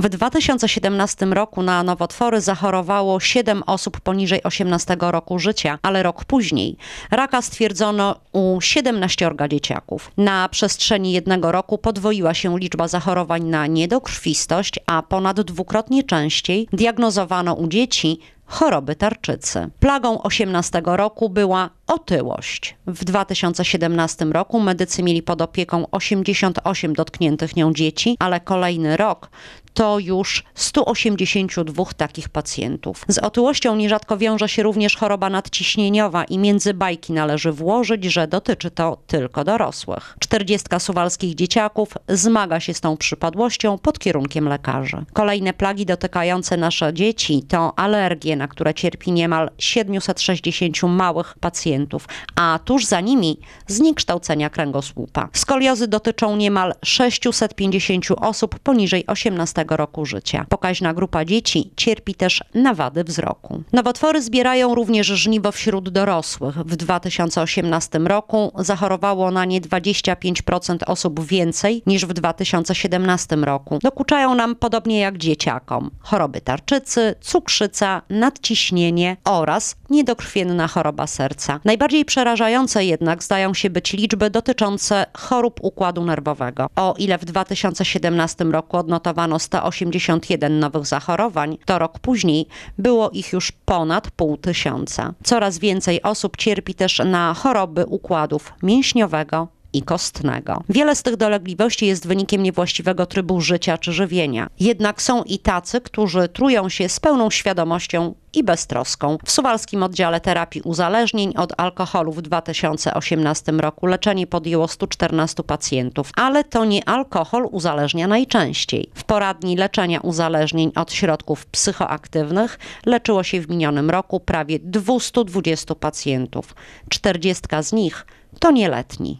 W 2017 roku na nowotwory zachorowało 7 osób poniżej 18 roku życia, ale rok później raka stwierdzono u 17 dzieciaków. Na przestrzeni jednego roku podwoiła się liczba zachorowań na niedokrwistość, a ponad dwukrotnie częściej diagnozowano u dzieci choroby tarczycy. Plagą 18 roku była otyłość. W 2017 roku medycy mieli pod opieką 88 dotkniętych nią dzieci, ale kolejny rok to już 182 takich pacjentów. Z otyłością nierzadko wiąże się również choroba nadciśnieniowa i między bajki należy włożyć, że dotyczy to tylko dorosłych. 40 suwalskich dzieciaków zmaga się z tą przypadłością pod kierunkiem lekarzy. Kolejne plagi dotykające nasze dzieci to alergie, na które cierpi niemal 760 małych pacjentów pacjentów, a tuż za nimi zniekształcenia kręgosłupa. Skoliozy dotyczą niemal 650 osób poniżej 18 roku życia. Pokaźna grupa dzieci cierpi też na wady wzroku. Nowotwory zbierają również żniwo wśród dorosłych. W 2018 roku zachorowało na nie 25% osób więcej niż w 2017 roku. Dokuczają nam podobnie jak dzieciakom choroby tarczycy, cukrzyca, nadciśnienie oraz niedokrwienna choroba serca. Najbardziej przerażające jednak zdają się być liczby dotyczące chorób układu nerwowego. O ile w 2017 roku odnotowano 181 nowych zachorowań, to rok później było ich już ponad pół tysiąca. Coraz więcej osób cierpi też na choroby układów mięśniowego i kostnego. Wiele z tych dolegliwości jest wynikiem niewłaściwego trybu życia czy żywienia. Jednak są i tacy, którzy trują się z pełną świadomością i beztroską. W Suwalskim Oddziale Terapii Uzależnień od Alkoholu w 2018 roku leczenie podjęło 114 pacjentów, ale to nie alkohol uzależnia najczęściej. W poradni leczenia uzależnień od środków psychoaktywnych leczyło się w minionym roku prawie 220 pacjentów. 40 z nich to nieletni.